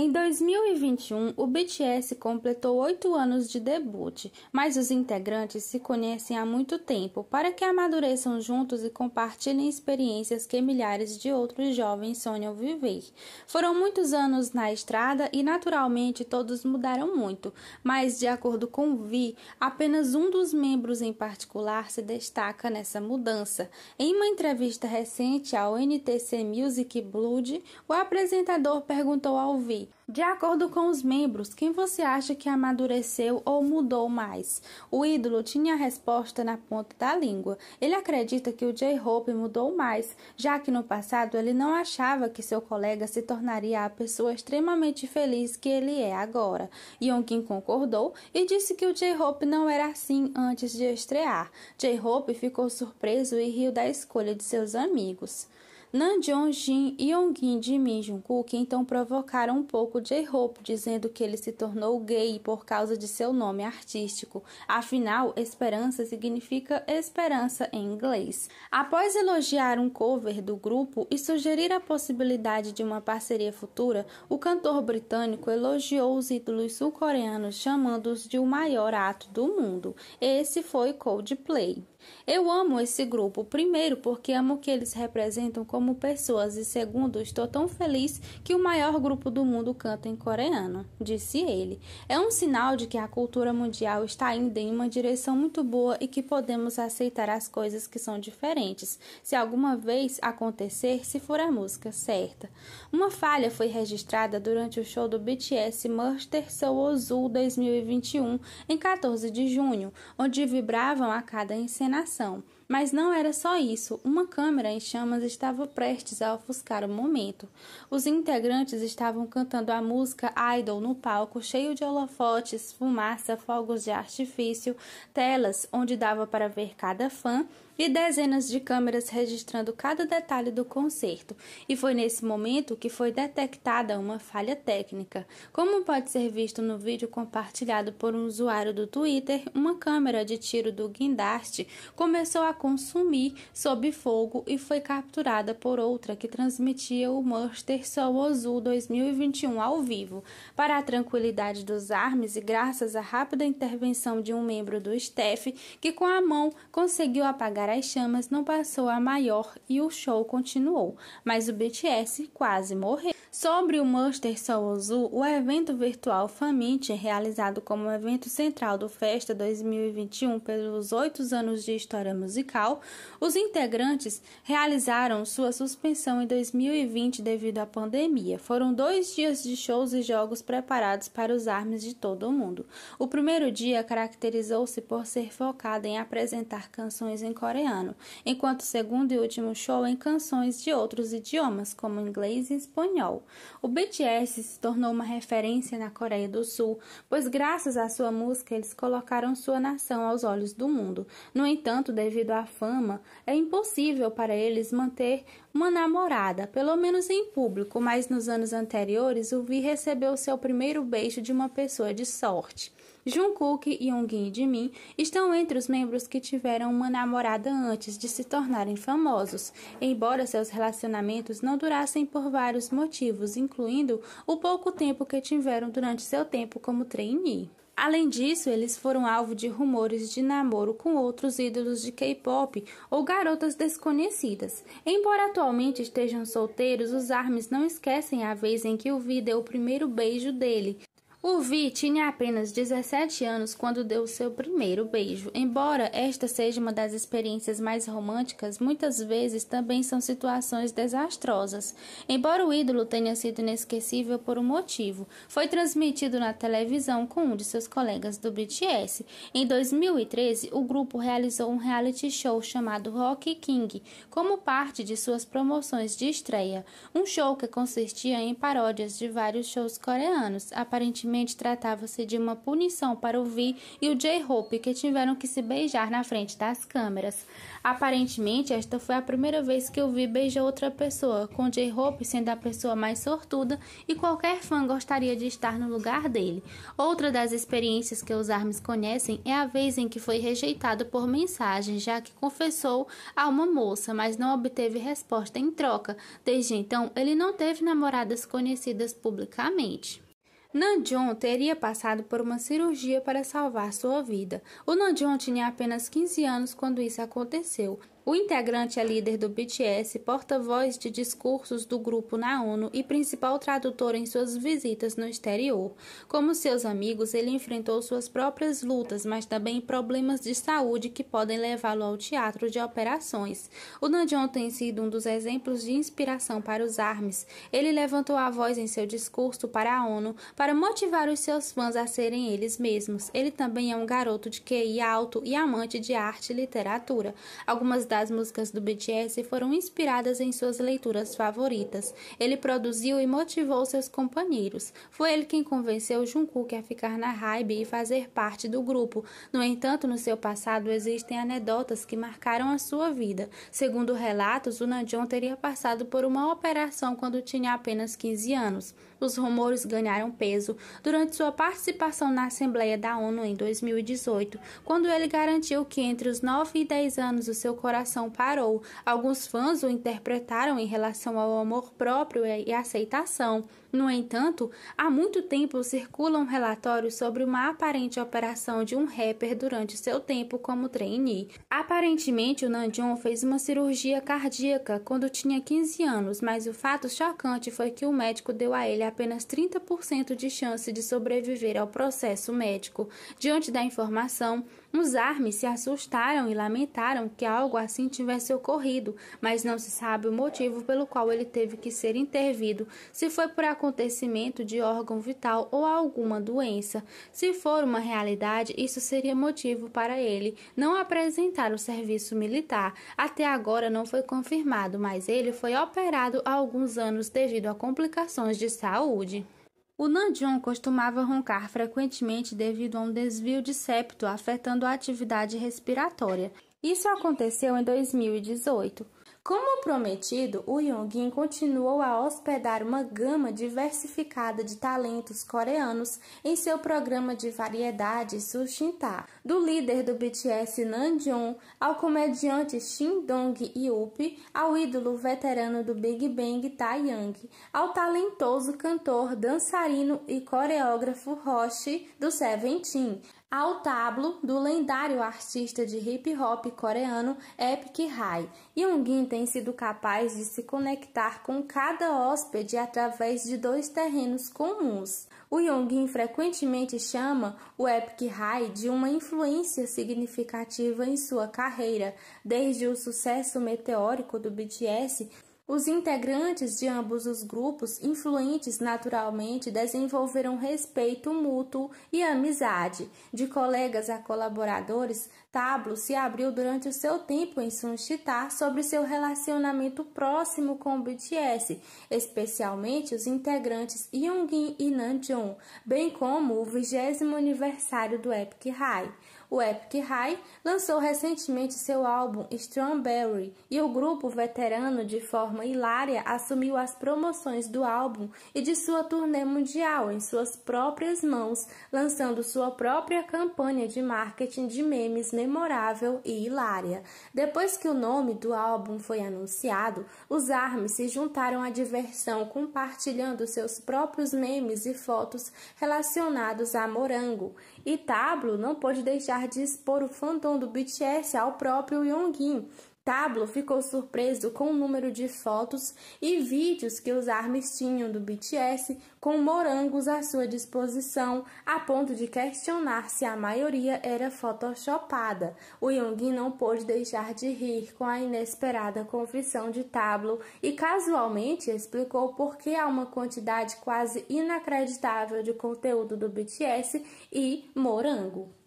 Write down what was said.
Em 2021, o BTS completou oito anos de debut, mas os integrantes se conhecem há muito tempo para que amadureçam juntos e compartilhem experiências que milhares de outros jovens sonham viver. Foram muitos anos na estrada e, naturalmente, todos mudaram muito, mas, de acordo com Vi, apenas um dos membros em particular se destaca nessa mudança. Em uma entrevista recente ao NTC Music Blood, o apresentador perguntou ao Vi de acordo com os membros, quem você acha que amadureceu ou mudou mais? O ídolo tinha a resposta na ponta da língua. Ele acredita que o J-Hope mudou mais, já que no passado ele não achava que seu colega se tornaria a pessoa extremamente feliz que ele é agora. Yonkin concordou e disse que o J-Hope não era assim antes de estrear. J-Hope ficou surpreso e riu da escolha de seus amigos. Nanjong-jin e Yongin de Min Jungkook então provocaram um pouco de hope dizendo que ele se tornou gay por causa de seu nome artístico. Afinal, esperança significa esperança em inglês. Após elogiar um cover do grupo e sugerir a possibilidade de uma parceria futura, o cantor britânico elogiou os ídolos sul-coreanos, chamando-os de o maior ato do mundo. Esse foi Coldplay. Eu amo esse grupo, primeiro, porque amo o que eles representam como pessoas, e segundo, estou tão feliz que o maior grupo do mundo canta em coreano, disse ele. É um sinal de que a cultura mundial está indo em uma direção muito boa e que podemos aceitar as coisas que são diferentes, se alguma vez acontecer, se for a música certa. Uma falha foi registrada durante o show do BTS Monster Soul Ozul 2021, em 14 de junho, onde vibravam a cada encenação mas não era só isso. Uma câmera em chamas estava prestes a ofuscar o momento. Os integrantes estavam cantando a música Idol no palco, cheio de holofotes, fumaça, fogos de artifício, telas onde dava para ver cada fã e dezenas de câmeras registrando cada detalhe do concerto. E foi nesse momento que foi detectada uma falha técnica. Como pode ser visto no vídeo compartilhado por um usuário do Twitter, uma câmera de tiro do guindaste começou a consumir sob fogo e foi capturada por outra que transmitia o Monster Soul Azul 2021 ao vivo. Para a tranquilidade dos armes e graças à rápida intervenção de um membro do staff, que com a mão conseguiu apagar apagar as chamas não passou a maior e o show continuou, mas o BTS quase morreu. Sobre o Monster Soul o evento virtual Famintia, realizado como evento central do Festa 2021 pelos oito anos de história musical, os integrantes realizaram sua suspensão em 2020 devido à pandemia. Foram dois dias de shows e jogos preparados para os armes de todo o mundo. O primeiro dia caracterizou-se por ser focado em apresentar canções em coreano coreano, enquanto o segundo e último show em canções de outros idiomas, como inglês e espanhol. O BTS se tornou uma referência na Coreia do Sul, pois graças à sua música eles colocaram sua nação aos olhos do mundo. No entanto, devido à fama, é impossível para eles manter uma namorada, pelo menos em público, mas nos anos anteriores, o Vi recebeu seu primeiro beijo de uma pessoa de sorte. Jungkook, Yoongi e Min estão entre os membros que tiveram uma namorada antes de se tornarem famosos, embora seus relacionamentos não durassem por vários motivos, incluindo o pouco tempo que tiveram durante seu tempo como trainee. Além disso, eles foram alvo de rumores de namoro com outros ídolos de K-pop ou garotas desconhecidas. Embora atualmente estejam solteiros, os ARMYs não esquecem a vez em que o Vi deu o primeiro beijo dele, o Vi tinha apenas 17 anos quando deu seu primeiro beijo. Embora esta seja uma das experiências mais românticas, muitas vezes também são situações desastrosas. Embora o ídolo tenha sido inesquecível por um motivo, foi transmitido na televisão com um de seus colegas do BTS. Em 2013, o grupo realizou um reality show chamado Rock King, como parte de suas promoções de estreia. Um show que consistia em paródias de vários shows coreanos, aparentemente simplesmente tratava-se de uma punição para o Vi e o J-Hope, que tiveram que se beijar na frente das câmeras. Aparentemente, esta foi a primeira vez que o Vi beijou outra pessoa, com J-Hope sendo a pessoa mais sortuda e qualquer fã gostaria de estar no lugar dele. Outra das experiências que os Armes conhecem é a vez em que foi rejeitado por mensagem, já que confessou a uma moça, mas não obteve resposta em troca. Desde então, ele não teve namoradas conhecidas publicamente. Nanjon teria passado por uma cirurgia para salvar sua vida. O Nanjon tinha apenas 15 anos quando isso aconteceu, o integrante é líder do BTS, porta-voz de discursos do grupo na ONU e principal tradutor em suas visitas no exterior. Como seus amigos, ele enfrentou suas próprias lutas, mas também problemas de saúde que podem levá-lo ao teatro de operações. O Nanjon tem sido um dos exemplos de inspiração para os armes. Ele levantou a voz em seu discurso para a ONU para motivar os seus fãs a serem eles mesmos. Ele também é um garoto de QI alto e amante de arte e literatura. Algumas das das músicas do BTS foram inspiradas em suas leituras favoritas. Ele produziu e motivou seus companheiros. Foi ele quem convenceu Jungkook a ficar na Hybe e fazer parte do grupo. No entanto, no seu passado existem anedotas que marcaram a sua vida. Segundo relatos, o Namjoon teria passado por uma operação quando tinha apenas 15 anos. Os rumores ganharam peso durante sua participação na Assembleia da ONU em 2018, quando ele garantiu que entre os 9 e 10 anos o seu coração parou. Alguns fãs o interpretaram em relação ao amor próprio e aceitação. No entanto, há muito tempo circulam relatórios sobre uma aparente operação de um rapper durante seu tempo como trainee. Aparentemente, o Nandion fez uma cirurgia cardíaca quando tinha 15 anos, mas o fato chocante foi que o médico deu a ele apenas 30% de chance de sobreviver ao processo médico. Diante da informação, os armes se assustaram e lamentaram que algo assim tivesse ocorrido, mas não se sabe o motivo pelo qual ele teve que ser intervido. Se foi por acontecimento de órgão vital ou alguma doença. Se for uma realidade, isso seria motivo para ele não apresentar o serviço militar. Até agora não foi confirmado, mas ele foi operado há alguns anos devido a complicações de saúde. O Nanjun costumava roncar frequentemente devido a um desvio de septo afetando a atividade respiratória. Isso aconteceu em 2018. Como prometido, o Yongin continuou a hospedar uma gama diversificada de talentos coreanos em seu programa de variedade Sushinta, do líder do BTS Namjoon ao comediante Shin Dong-hyup, ao ídolo veterano do Big Bang Taeyang, ao talentoso cantor, dançarino e coreógrafo Hoshi do Seventeen, ao tablo do lendário artista de hip hop coreano Epic High. Yoonguin tem sido capaz de se conectar com cada hóspede através de dois terrenos comuns. O Yoonguin frequentemente chama o Epic High de uma influência significativa em sua carreira, desde o sucesso meteórico do BTS os integrantes de ambos os grupos, influentes naturalmente, desenvolveram respeito mútuo e amizade. De colegas a colaboradores, Tablo se abriu durante o seu tempo em Sunchita sobre seu relacionamento próximo com o BTS, especialmente os integrantes Yoongin e Namjoon, bem como o vigésimo aniversário do Epic High. O Epic High lançou recentemente seu álbum Strawberry e o grupo veterano, de forma hilária, assumiu as promoções do álbum e de sua turnê mundial em suas próprias mãos, lançando sua própria campanha de marketing de memes memorável e hilária. Depois que o nome do álbum foi anunciado, os Arms se juntaram à diversão compartilhando seus próprios memes e fotos relacionados a Morango. E Tablo não pôde deixar tentar dispor o fandom do BTS ao próprio Yongin. Tablo ficou surpreso com o número de fotos e vídeos que os armes tinham do BTS com morangos à sua disposição, a ponto de questionar se a maioria era photoshopada. O Yoongi não pôde deixar de rir com a inesperada confissão de Tablo e casualmente explicou por que há uma quantidade quase inacreditável de conteúdo do BTS e morango.